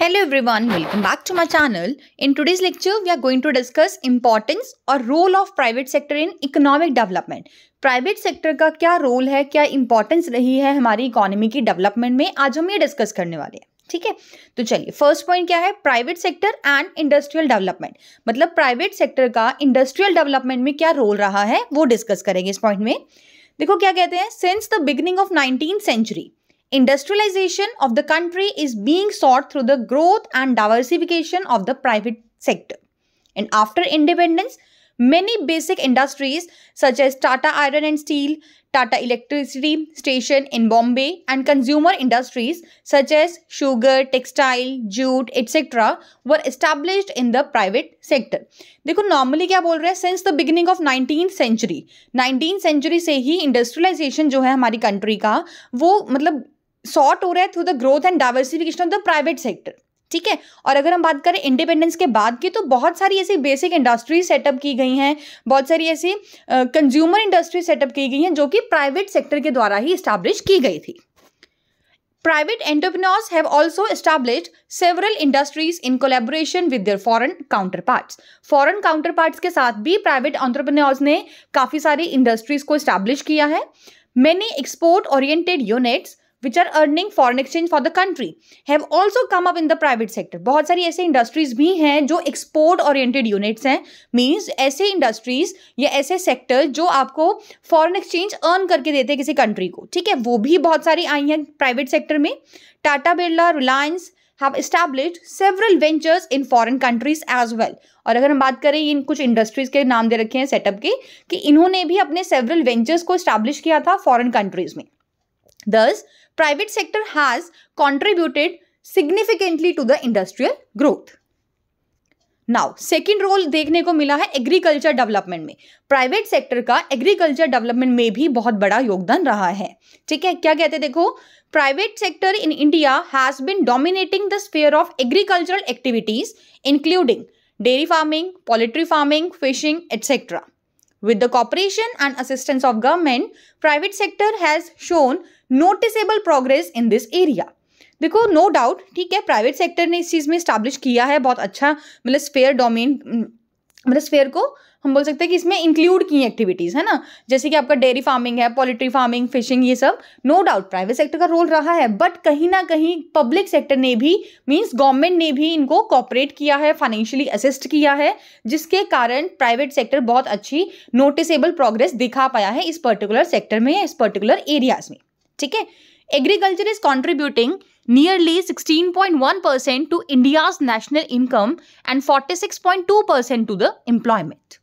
Hello everyone welcome back to my channel in today's lecture we are going to discuss importance और role of private sector in economic development private sector का क्या role है क्या importance रही है हमारी economy की development में आज हम ये डिस्कस करने वाले हैं ठीक है तो चलिए फर्स्ट पॉइंट क्या है private sector and industrial development मतलब प्राइवेट सेक्टर का इंडस्ट्रियल डेवलपमेंट में क्या रोल रहा है वो डिस्कस करेंगे इस पॉइंट में देखो क्या कहते हैं since the beginning of nineteen century Industrialization of the country is being sought through the growth and diversification of the private sector. And after independence, many basic industries such as Tata Iron and Steel, Tata Electricity Station in Bombay and consumer industries such as sugar, textile, jute, etc. were established in the private sector. देखो normally क्या बोल रहे हैं since the beginning of 19th century. 19th century से ही industrialization जो है हमारी country का वो मतलब सॉर्ट हो रहा है through the growth and diversification of the private sector ठीक है और अगर हम बात करें इंडिपेंडेंस के बाद की तो बहुत सारी ऐसी बेसिक इंडस्ट्रीज सेटअप की गई हैं बहुत सारी ऐसी कंज्यूमर इंडस्ट्रीज सेटअप की गई हैं जो कि प्राइवेट सेक्टर के द्वारा ही इस्टेब्लिश की गई थी private entrepreneurs have also establish several industries in collaboration with their foreign counterparts foreign counterparts के साथ भी प्राइवेट ऑन्टरप्रनोर्स ने काफ़ी सारी इंडस्ट्रीज को इस्टेब्लिश किया है many export oriented units which are earning foreign exchange for the country have also come up in the private sector बहुत सारी ऐसे इंडस्ट्रीज भी हैं जो एक्सपोर्ट ओरिएंटेड यूनिट्स हैं मीन्स ऐसे इंडस्ट्रीज या ऐसे सेक्टर जो आपको फॉरन एक्सचेंज अर्न करके देते हैं किसी कंट्री को ठीक है वो भी बहुत सारी आई हैं प्राइवेट सेक्टर में Tata Birla Reliance have establish several ventures in foreign countries as well और अगर हम बात करें इन कुछ इंडस्ट्रीज के नाम दे रखे हैं सेटअप के कि इन्होंने भी अपने सेवरल वेंचर्स को इस्टेब्लिश किया था फॉरन कंट्रीज में thus private sector has contributed significantly to the industrial growth now second role देखने को मिला है एग्रीकल्चर डेवलपमेंट में प्राइवेट सेक्टर का एग्रीकल्चर डेवलपमेंट में भी बहुत बड़ा योगदान रहा है ठीक है क्या कहते हैं देखो private sector in India has been dominating the sphere of agricultural activities including dairy farming poultry farming fishing etcetera with the cooperation and assistance of government private sector has shown noticeable progress in this area देखो no doubt ठीक है private sector ने इस चीज़ में establish किया है बहुत अच्छा मतलब स्पेयर हम्म, डोमेन मतलब स्पेयर को हम बोल सकते हैं कि इसमें इंक्लूड की एक्टिविटीज़ है ना जैसे कि आपका डेयरी फार्मिंग है पोल्ट्री फार्मिंग फिशिंग ये सब नो डाउट प्राइवेट सेक्टर का रोल रहा है बट कहीं ना कहीं पब्लिक सेक्टर ने भी मींस गवर्नमेंट ने भी इनको कॉपरेट किया है फाइनेंशियली असिस्ट किया है जिसके कारण प्राइवेट सेक्टर बहुत अच्छी नोटिसेबल प्रोग्रेस दिखा पाया है इस पर्टिकुलर सेक्टर में या इस पर्टिकुलर एरियाज में ठीक है agriculture is contributing nearly sixteen point one percent to India national income and forty six point two percent to the employment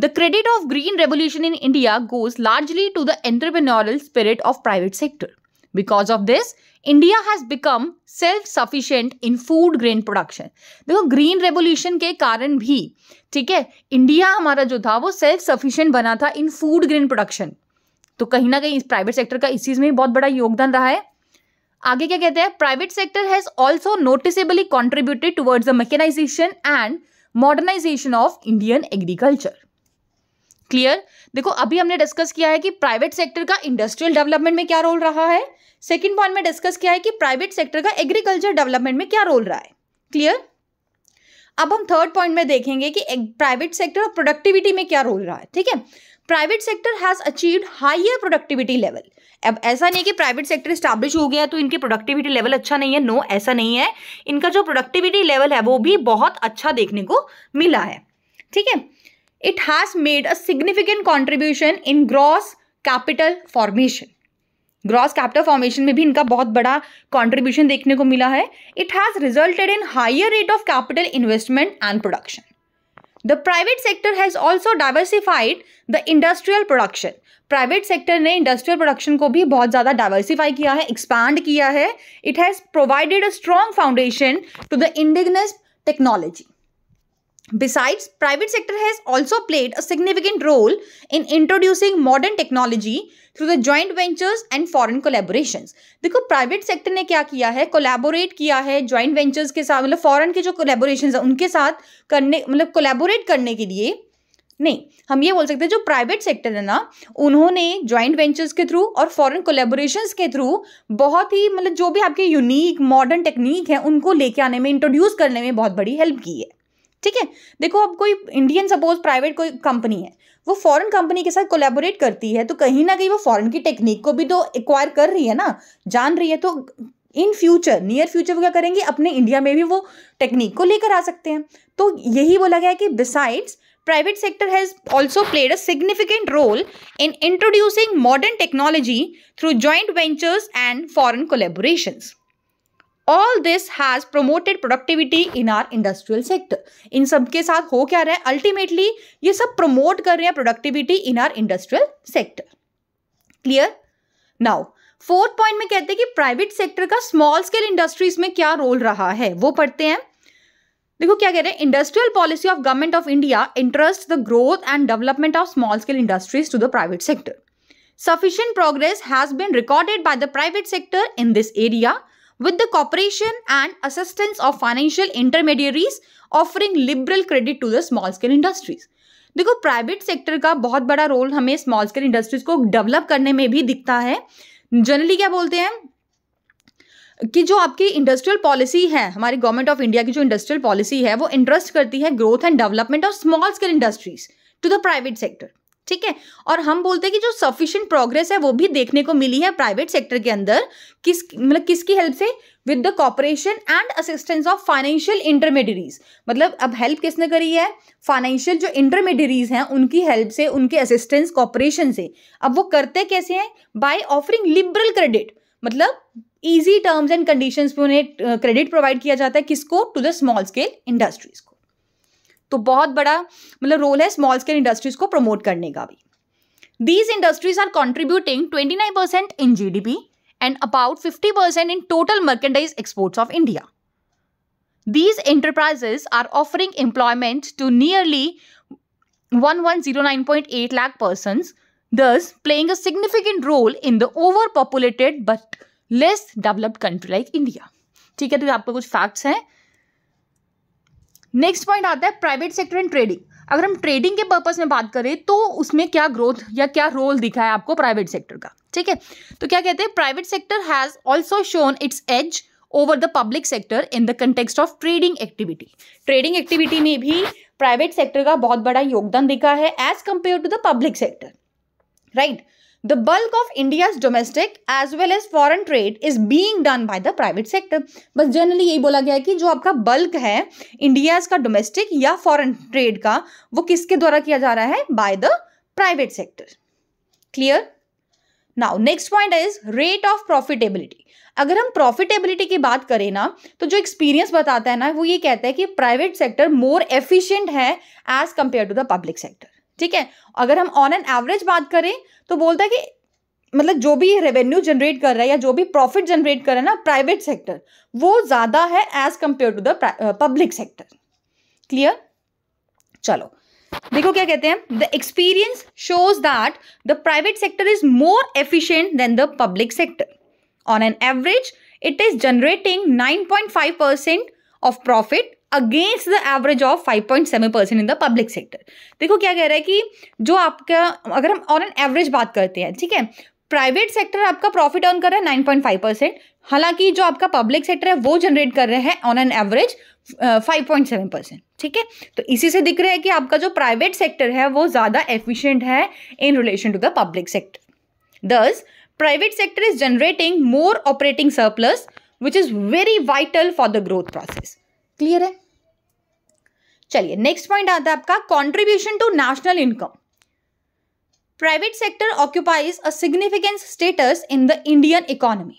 the credit of green revolution in India goes largely to the entrepreneurial spirit of private sector because of this India has become self sufficient in food grain production देखो green revolution के कारण भी ठीक है India हमारा जो था वो सेल्फ सफिशियंट बना था इन फूड ग्रेन प्रोडक्शन तो कहीं ना कहीं इस प्राइवेट सेक्टर का इस चीज़ में बहुत बड़ा योगदान रहा है आगे क्या कहते हैं private sector has also noticeably contributed towards the mechanisation and modernisation of Indian agriculture clear देखो अभी हमने डिस्कस किया है कि प्राइवेट सेक्टर का इंडस्ट्रियल डेवलपमेंट में क्या रोल रहा है सेकेंड पॉइंट में डिस्कस किया है कि प्राइवेट सेक्टर का एग्रीकल्चर डेवलपमेंट में क्या रोल रहा है क्लियर अब हम थर्ड पॉइंट में देखेंगे कि प्राइवेट सेक्टर और प्रोडक्टिविटी में क्या रोल रहा है ठीक है private sector has achieve higher productivity level अब ऐसा नहीं है कि प्राइवेट सेक्टर स्टैब्लिश हो गया है तो इनकी प्रोडक्टिविटी लेवल अच्छा नहीं है नो ऐसा नहीं है इनका जो प्रोडक्टिविटी लेवल है वो भी बहुत अच्छा देखने को मिला है ठीक है it has made a significant contribution in gross capital formation gross capital formation में भी इनका बहुत बड़ा कॉन्ट्रीब्यूशन देखने को मिला है it has resulted in higher rate of capital investment and production the private sector has also diversified the industrial production private sector ने इंडस्ट्रियल प्रोडक्शन को भी बहुत ज़्यादा डाइवर्सिफाई किया है एक्सपांड किया है it has provided a strong foundation to the indigenous technology Besides, private sector has also played a significant role in introducing modern technology through the joint ventures and foreign collaboration देखो private sector ने क्या किया है collaborate किया है joint ventures के साथ मतलब foreign के जो कोलेबोरेशन है उनके साथ करने मतलब कोलेबोरेट करने के लिए नहीं हम ये बोल सकते हैं जो प्राइवेट सेक्टर है ना उन्होंने जॉइंट वेंचर्स के थ्रू और फॉरेन कोलेबोरेशंस के थ्रू बहुत ही मतलब जो भी आपके यूनिक मॉडर्न टेक्निक है उनको लेके आने में इंट्रोड्यूस करने में बहुत बड़ी हेल्प की है ठीक है देखो अब कोई इंडियन सपोज प्राइवेट कोई कंपनी है वो फॉरेन कंपनी के साथ कोलैबोरेट करती है तो कहीं ना कहीं वो फॉरेन की टेक्निक को भी तो एक्वायर कर रही है ना जान रही है तो इन फ्यूचर नियर फ्यूचर वो क्या करेंगे अपने इंडिया में भी वो टेक्निक को लेकर आ सकते हैं तो यही बोला गया है कि besides private sector has also played a significant role in introducing modern technology through joint ventures and foreign collaborations all this has promoted productivity in our industrial sector इन सब के साथ हो क्या रहा है अल्टीमेटली ये सब प्रमोट कर रहे हैं productivity in our industrial sector clear now fourth point में कहते हैं कि प्राइवेट सेक्टर का स्मॉल स्केल इंडस्ट्रीज में क्या रोल रहा है वो पढ़ते हैं देखो क्या कह रहे हैं industrial policy of government of India interest the growth and development of small scale industries to the private sector sufficient progress has been recorded by the private sector in this area with the cooperation and assistance of financial intermediaries offering liberal credit to the small scale industries देखो private sector का बहुत बड़ा role हमें small scale industries को develop करने में भी दिखता है जनरली क्या बोलते हैं कि जो आपकी इंडस्ट्रियल पॉलिसी है हमारी गवर्नमेंट ऑफ इंडिया की जो इंडस्ट्रियल पॉलिसी है वो इंटरेस्ट करती है growth and development of small scale industries to the private sector ठीक है और हम बोलते हैं कि जो सफिशियंट प्रोग्रेस है वो भी देखने को मिली है प्राइवेट सेक्टर के अंदर किस मतलब किसकी हेल्प से with the cooperation and assistance of financial intermediaries मतलब अब हेल्प किसने करी है फाइनेंशियल जो इंटरमीडियरीज हैं उनकी हेल्प से उनके असिस्टेंस कॉपरेशन से अब वो करते कैसे हैं बाय ऑफरिंग लिबरल क्रेडिट मतलब ईजी टर्म्स एंड कंडीशंस पे उन्हें क्रेडिट प्रोवाइड किया जाता है किसको to the small scale industries को तो बहुत बड़ा मतलब रोल है स्मॉल स्केल इंडस्ट्रीज को प्रमोट करने का भी these industries are contributing twenty nine percent in G D P and about fifty percent in total merchandise exports of India these enterprises are offering employment to nearly one one zero nine point eight lakh person thus playing a significant role in the over populated but less developed country like India ठीक है तो आपको कुछ facts हैं next point आता है private sector and trading अगर हम ट्रेडिंग के पर्पज़ में बात करें तो उसमें क्या ग्रोथ या क्या रोल दिखा है आपको प्राइवेट सेक्टर का ठीक है तो क्या कहते हैं private sector has also shown its edge over the public sector in the context of trading activity trading activity में भी प्राइवेट सेक्टर का बहुत बड़ा योगदान दिखा है as compare to the public sector right? The bulk of India's domestic as well as foreign trade is being done by the private sector. बस generally यही बोला गया है कि जो आपका bulk है India's का domestic या foreign trade का वो किसके द्वारा किया जा रहा है by the private sector. Clear? Now next point is rate of profitability अगर हम प्रॉफिटेबिलिटी की बात करें ना तो जो एक्सपीरियंस बताता है ना वो ये कहता है कि प्राइवेट सेक्टर मोर एफिशिएंट है as compare to the public sector ठीक है अगर हम ऑन एन एवरेज बात करें तो बोलता है कि मतलब जो भी रेवेन्यू जनरेट कर रहा है या जो भी प्रॉफिट जनरेट कर रहा है ना प्राइवेट सेक्टर वो ज़्यादा है as compare to the public sector clear चलो देखो क्या कहते हैं the experience shows that the private sector is more efficient than the public sector on an average it is generating nine point five percent of profit against the average of five point seven percent in the public sector देखो क्या कह रहा है कि जो आपका अगर हम ऑन एन एवरेज बात करते हैं ठीक है प्राइवेट सेक्टर आपका प्रॉफिट अर्न कर रहा है नाइन पॉइंट फाइव परसेंट हालांकि जो आपका पब्लिक सेक्टर है वो जनरेट कर रहे हैं on an average five point seven percent ठीक है तो इसी से दिख रहा है कि आपका जो प्राइवेट सेक्टर है वो ज़्यादा एफिशिएंट है in relation to the public sector thus private sector is generating more operating surplus which is very vital for the growth process clear है चलिए नेक्स्ट पॉइंट आता है आपका contribution to national income private sector occupies a significant status in the Indian economy.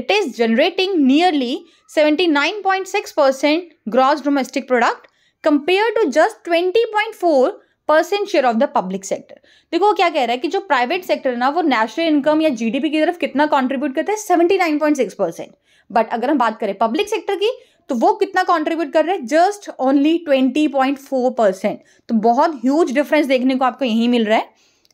It is generating gross 79.6% product compare to just twenty point 20.4 percent share of the public sector देखो क्या कह रहा है कि जो प्राइवेट सेक्टर है ना वो नेशनल इनकम या जीडीपी की तरफ कितना कंट्रीब्यूट करता है 79.6 परसेंट बट अगर हम बात करें पब्लिक सेक्टर की तो वो कितना कंट्रीब्यूट कर रहे हैं just only twenty point four percent तो बहुत ह्यूज डिफरेंस देखने को आपको यही मिल रहा है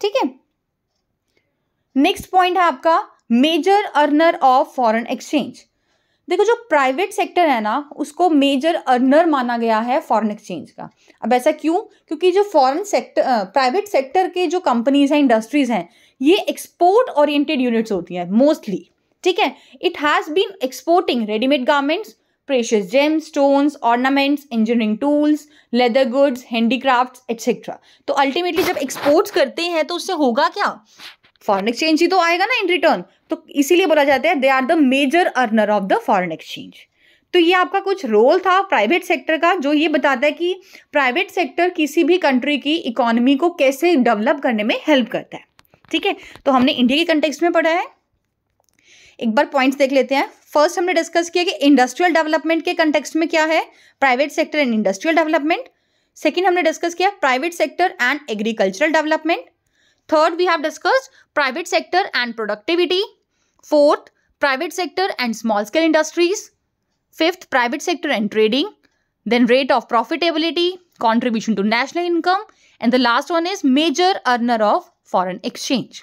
ठीक है नेक्स्ट पॉइंट है आपका major earner of foreign exchange देखो जो प्राइवेट सेक्टर है ना उसको मेजर अर्नर माना गया है फॉरेन एक्सचेंज का अब ऐसा क्यों क्योंकि जो फॉरेन सेक्टर प्राइवेट सेक्टर के जो कंपनीज हैं इंडस्ट्रीज हैं ये एक्सपोर्ट ओरिएंटेड यूनिट्स होती हैं मोस्टली ठीक है it has been exporting readymade garments precious stones ornaments, engineering tools, leather goods, handicrafts, etc. तो ultimately जब exports करते हैं तो उससे होगा क्या फॉरन एक्सचेंज ही तो आएगा ना इन रिटर्न तो इसीलिए बोला जाता है they are the major earner of the foreign exchange तो ये आपका कुछ रोल था प्राइवेट सेक्टर का जो ये बताता है कि प्राइवेट सेक्टर किसी भी कंट्री की इकोनॉमी को कैसे डेवलप करने में हेल्प करता है ठीक है तो हमने इंडिया के कंटेक्स में पढ़ा है एक बार पॉइंट्स देख लेते हैं फर्स्ट हमने डिस्कस किया कि इंडस्ट्रियल डेवलपमेंट के कंटेक्सट में क्या है private sector and industrial development second हमने डिस्कस किया private sector and agricultural development third we have discuss private sector and productivity fourth private sector and small scale industries fifth private sector and trading then rate of profitability contribution to national income and the last one is major earner of foreign exchange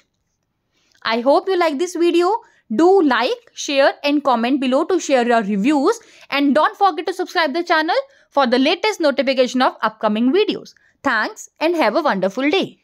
I hope you like this video Do like, share and comment below to share your reviews and don't forget to subscribe the channel for the latest notification of upcoming videos. Thanks and have a wonderful day.